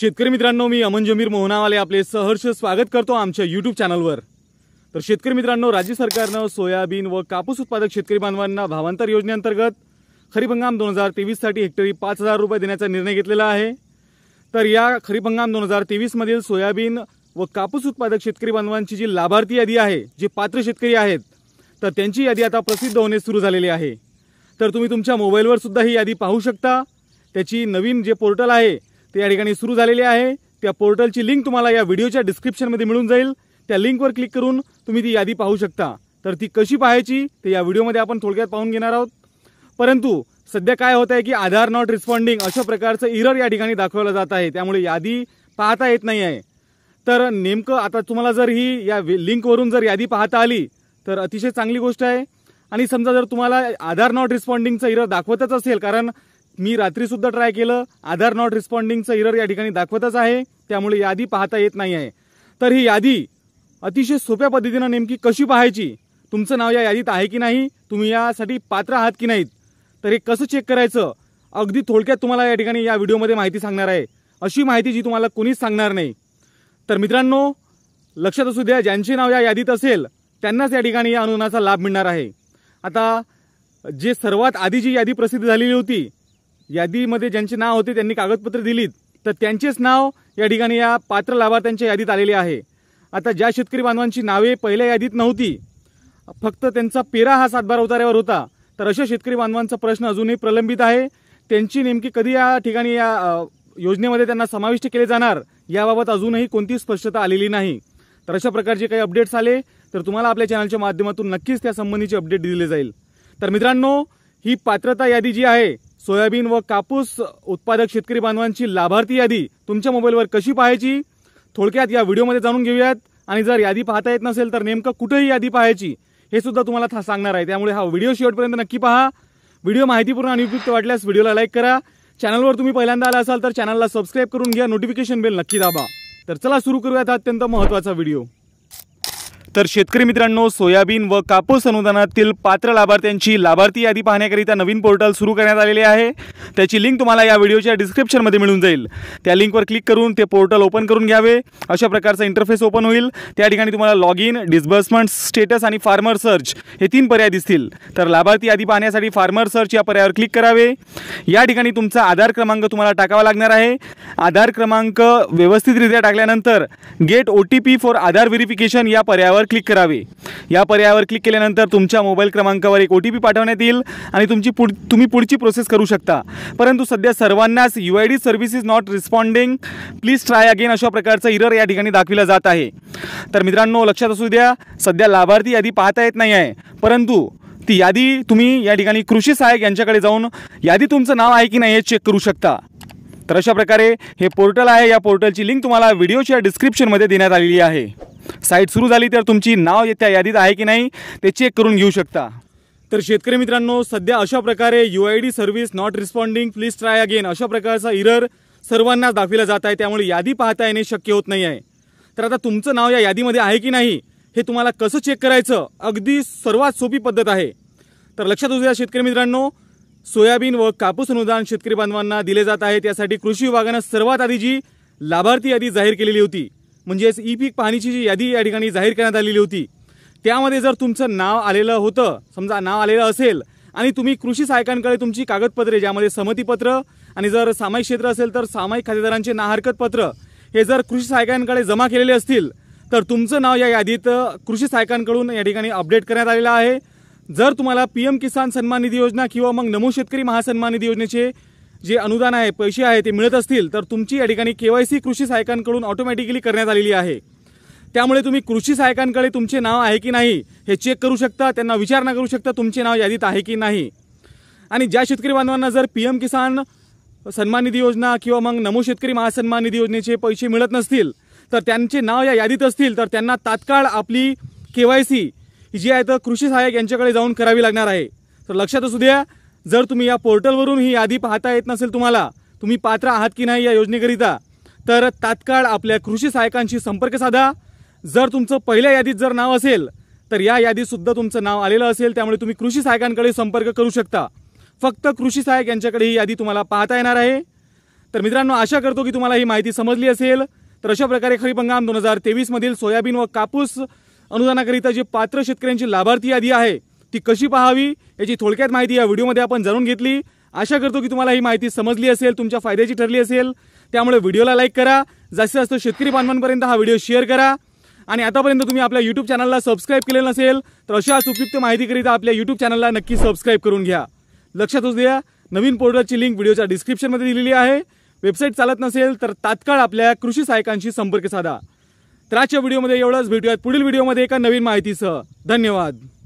शेतकरी मित्रांनो मी अमन जमीर मोहनावाले आपले सहर्ष स्वागत करतो आमच्या युट्यूब चॅनलवर तर शेतकरी मित्रांनो राज्य सरकारनं सोयाबीन व कापूस उत्पादक शेतकरी बांधवांना भावांतर योजनेअंतर्गत खरीप हंगाम दोन हजार तेवीससाठी हेक्टरी पाच हजार रुपये देण्याचा निर्णय घेतलेला आहे तर या खरीप हंगाम दोन हजार तेवीसमधील सोयाबीन व कापूस उत्पादक शेतकरी बांधवांची जी लाभार्थी यादी आहे जे पात्र शेतकरी आहेत तर त्यांची यादी आता प्रसिद्ध होणे सुरू झालेली आहे तर तुम्ही तुमच्या मोबाईलवर सुद्धा ही यादी पाहू शकता त्याची नवीन जे पोर्टल आहे ते या ठिकाणी सुरू झालेले आहे त्या पोर्टलची लिंक तुम्हाला या व्हिडिओच्या डिस्क्रिप्शनमध्ये मिळून जाईल त्या लिंकवर क्लिक करून तुम्ही ती यादी पाहू शकता तर ती कशी पाहायची ते या व्हिडिओमध्ये आपण थोडक्यात पाहून घेणार आहोत परंतु सध्या काय होत आहे की आधार नॉट रिस्पॉन्डिंग अशा प्रकारचं इरर या ठिकाणी दाखवलं जात आहे त्यामुळे यादी पाहता येत नाही आहे तर नेमकं आता तुम्हाला जर ही या लिंकवरून जर यादी पाहता आली तर अतिशय चांगली गोष्ट आहे आणि समजा जर तुम्हाला आधार नॉट रिस्पॉन्डिंगचं इरर दाखवतच असेल कारण मी रात्रीसुद्धा ट्राय केलं आधार नॉट रिस्पॉन्डिंगचं इरर या ठिकाणी दाखवतच आहे त्यामुळे यादी पाहता येत नाही आहे तर ही यादी अतिशय सोप्या पद्धतीनं नेमकी कशी पाहायची तुमचं नाव या यादीत आहे की नाही तुम्ही यासाठी पात्र आहात की नाहीत तर हे कसं चेक करायचं अगदी थोडक्यात तुम्हाला या ठिकाणी या व्हिडिओमध्ये माहिती सांगणार आहे अशी माहिती जी तुम्हाला कोणीच सांगणार नाही तर मित्रांनो लक्षात असू द्या ज्यांचे नाव या यादीत असेल त्यांनाच या ठिकाणी या अनुदानाचा लाभ मिळणार आहे आता जे सर्वात आधी जी यादी प्रसिद्ध झालेली होती यादीमध्ये ज्यांचे नाव होते त्यांनी कागदपत्र दिलीत तर त्यांचेच नाव या ठिकाणी या पात्र लाभार्थ्यांच्या यादीत आलेले आहे आता ज्या शेतकरी बांधवांची नावे पहिल्या यादीत नव्हती फक्त त्यांचा पेरा हा सातबारा उतार्यावर होता तर अशा शेतकरी बांधवांचा प्रश्न अजूनही प्रलंबित आहे त्यांची नेमकी कधी या ठिकाणी या योजनेमध्ये त्यांना समाविष्ट केले जाणार याबाबत अजूनही कोणतीच स्पष्टता आलेली नाही तर अशा प्रकारचे काही अपडेट्स आले तर तुम्हाला आपल्या चॅनलच्या माध्यमातून नक्कीच त्यासंबंधीचे अपडेट दिले जाईल तर मित्रांनो ही पात्रता यादी जी आहे सोयाबीन व कापूस उत्पादक शेतकरी बांधवांची लाभार्थी यादी तुमच्या मोबाईलवर कशी पाहायची थोडक्यात या व्हिडिओमध्ये जाणून घेऊयात आणि जर यादी पाहता येत नसेल तर नेमकं कुठेही यादी पाहायची हे सुद्धा तुम्हाला सांगणार आहे त्यामुळे हा व्हिडिओ शेवटपर्यंत नक्की पहा व्हिडिओ माहितीपूर्ण आणि उपयुक्त वाटल्यास व्हिडिओला लाईक करा चॅनलवर तुम्ही पहिल्यांदा आला असाल तर चॅनलला सबस्क्राईब करून घ्या नोटिफिकेशन बेल नक्की दाबा तर चला सुरू करूयात अत्यंत महत्त्वाचा व्हिडिओ तर शेतकरी मित्रांनो सोयाबीन व कापूस अनुदानातील पात्र लाभार्थ्यांची लाभार्थी यादी पाहण्याकरिता नवीन पोर्टल सुरू करण्यात आलेले आहे त्याची लिंक तुम्हाला या व्हिडिओच्या डिस्क्रिप्शनमध्ये मिळून जाईल त्या लिंकवर क्लिक करून ते पोर्टल ओपन करून घ्यावे अशा प्रकारचा इंटरफेस ओपन होईल त्या ठिकाणी तुम्हाला लॉग इन डिस्बर्समेंट स्टेटस आणि फार्मर सर्च हे तीन पर्याय दिसतील तर लाभार्थी यादी पाहण्यासाठी फार्मर सर्च या पर्यावर क्लिक करावे या ठिकाणी तुमचा आधार क्रमांक तुम्हाला टाकावा लागणार आहे आधार क्रमांक व्यवस्थितरित्या टाकल्यानंतर get O T P for Aadhaar verification या पर्यावर क्लिक करावे या पर्यायावर क्लिक केल्यानंतर तुमच्या मोबाईल क्रमांकावर एक ओ टी पी पाठवण्यात येईल आणि तुमची पुढ तुम्ही पुढची प्रोसेस करू शकता परंतु सध्या सर्वांनाच U I D service is not responding please try again अशा प्रकारचा इरर या ठिकाणी दाखविला जात आहे तर मित्रांनो लक्षात असू द्या सध्या लाभार्थी यादी पाहता येत नाही आहे परंतु ती यादी तुम्ही या ठिकाणी कृषी सहाय्यक यांच्याकडे जाऊन यादी तुमचं नाव आहे की नाही हे चेक करू शकता तर अशा प्रकारे हे पोर्टल आहे या पोर्टलची लिंक तुम्हाला व्हिडिओच्या डिस्क्रिप्शनमध्ये देण्यात आलेली आहे साईट सुरू झाली तर तुमची नाव त्या यादीत आहे की नाही ते चेक करून घेऊ शकता तर शेतकरी मित्रांनो सध्या अशा प्रकारे U I D service not responding please try again अशा प्रकारचा इरर सर्वांनाच दाखविला जात आहे त्यामुळे यादी पाहता येणे शक्य होत नाही आहे तर आता तुमचं नाव या यादीमध्ये आहे की नाही हे तुम्हाला कसं चेक करायचं अगदी सर्वात सोपी पद्धत आहे तर लक्षात असू शेतकरी मित्रांनो सोयाबीन व कापूस अनुदान शेतकरी बांधवांना दिले जात आहे त्यासाठी कृषी विभागानं सर्वात आधी जी लाभार्थी यादी जाहीर केलेली होती म्हणजेच ई पीक पाहणीची जी यादी या ठिकाणी जाहीर करण्यात आलेली होती त्यामध्ये जर तुमचं नाव आलेलं होतं समजा नाव आलेलं असेल आणि तुम्ही कृषी सहायकांकडे तुमची कागदपत्रे ज्यामध्ये समतीपत्र आणि जर सामायिक क्षेत्र असेल तर सामायिक खातेदारांचे ना हरकत पत्र हे जर कृषी सहायकांकडे जमा केलेले असतील तर तुमचं नाव या यादीत कृषी सहायकांकडून या ठिकाणी अपडेट करण्यात आलेलं आहे जर तुम्हाला पी एम किसान सन्मान निधी योजना किंवा मग नमो शेतकरी महासन्मान निधी योजनेचे जे अनुदान आहे पैसे आहे ते मिळत असतील तर तुमची या ठिकाणी के वाय सी कृषी सहायकांकडून ऑटोमॅटिकली करण्यात आलेली आहे त्यामुळे तुम्ही कृषी सहायकांकडे तुमचे नाव आहे की नाही हे चेक करू शकता त्यांना विचारणा करू शकता तुमचे नाव यादीत आहे की नाही आणि ज्या शेतकरी बांधवांना जर पी एम किसान सन्मान निधी योजना किंवा मग नमो शेतकरी महासन्मान निधी योजनेचे पैसे मिळत नसतील तर त्यांचे नाव या यादीत असतील तर त्यांना तात्काळ आपली के वाय सी ही जी आहे तर कृषी सहाय्यक यांच्याकडे जाऊन करावी लागणार आहे तर लक्षात असू द्या जर तुम्ही या पोर्टलवरून ही यादी पाहता येत नसेल तुम्हाला तुम्ही पात्र आहात की नाही या योजनेकरिता तर तात्काळ आपल्या कृषी सहायकांशी संपर्क साधा जर तुमचं पहिल्या यादीत जर नाव असेल तर या यादीतसुद्धा तुमचं नाव आलेलं असेल त्यामुळे तुम्ही कृषी सहायकांकडे संपर्क करू शकता फक्त कृषी सहायक यांच्याकडे ही यादी तुम्हाला पाहता येणार आहे तर मित्रांनो आशा करतो की तुम्हाला ही माहिती समजली असेल तर अशा प्रकारे खरीप हंगाम दोन हजार तेवीसमधील सोयाबीन व कापूस अनुदानाकरिता जे पात्र शेतकऱ्यांची लाभार्थी यादी आहे ती कशी पाहावी याची थोडक्यात माहिती या व्हिडिओमध्ये आपण जाणून घेतली आशा करतो की तुम्हाला ही माहिती समजली असेल तुमच्या फायद्याची ठरली असेल त्यामुळे व्हिडिओला लाईक करा जास्तीत जास्त शेतकरी बांधवांपर्यंत हा व्हिडिओ शेअर करा आणि आतापर्यंत तुम्ही आपल्या यूट्यूब चॅनलला सबस्क्राईब केले नसेल तर अशाच उपयुक्त माहितीकरिता आपल्या यूट्यूब चॅनलला नक्की सबस्क्राईब करून घ्या लक्षात असू द्या नवीन पोर्टलची लिंक व्हिडिओच्या डिस्क्रिप्शनमध्ये दिलेली आहे वेबसाईट चालत नसेल तर तात्काळ आपल्या कृषी सहायकांशी संपर्क साधा तर आजच्या व्हिडिओमध्ये एवढंच भेटूयात पुढील व्हिडिओमध्ये एका नवीन माहितीसह धन्यवाद